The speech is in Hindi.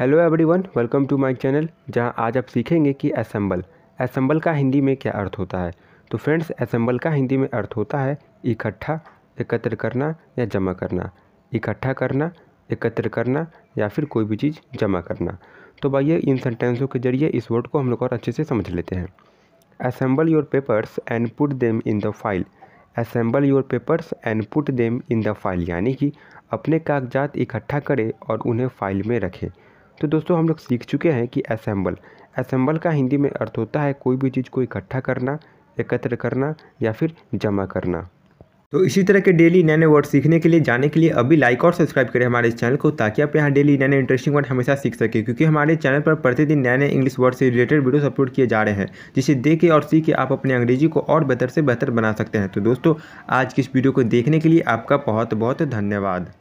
hello everyone welcome to my channel जहां आज आप सीखेंगे कि असेंबल असेंबल का हिंदी में क्या अर्थ होता है तो फ्रेंड्स असेंबल का हिंदी में अर्थ होता है इकट्ठा एकत्र करना या जमा करना इकट्ठा करना एकत्र करना या फिर कोई भी चीज़ जमा करना तो भाई इन सेंटेंसों के जरिए इस वर्ड को हम लोग और अच्छे से समझ लेते हैं assemble your papers and put them in the file assemble your papers and put them in the file यानी कि अपने कागजात इकट्ठा करें और उन्हें फाइल में रखें तो दोस्तों हम लोग सीख चुके हैं कि असेंबल असेंबल का हिंदी में अर्थ होता है कोई भी चीज़ को इकट्ठा करना एकत्र करना या फिर जमा करना तो इसी तरह के डेली नए नए वर्ड सीखने के लिए जाने के लिए अभी लाइक और सब्सक्राइब करें हमारे चैनल को ताकि आप यहाँ डेली नए नए इंटरेस्टिंग वर्ड हमेशा सीख सकें क्योंकि हमारे चैनल पर प्रतिदिन नए नए इंग्लिश वर्ड से रिलेटेड वीडियोस अपलोड किए जा रहे हैं जिसे देखे और सीख के आप अपने अंग्रेजी को और बेहतर से बेहतर बना सकते हैं तो दोस्तों आज की इस वीडियो को देखने के लिए आपका बहुत बहुत धन्यवाद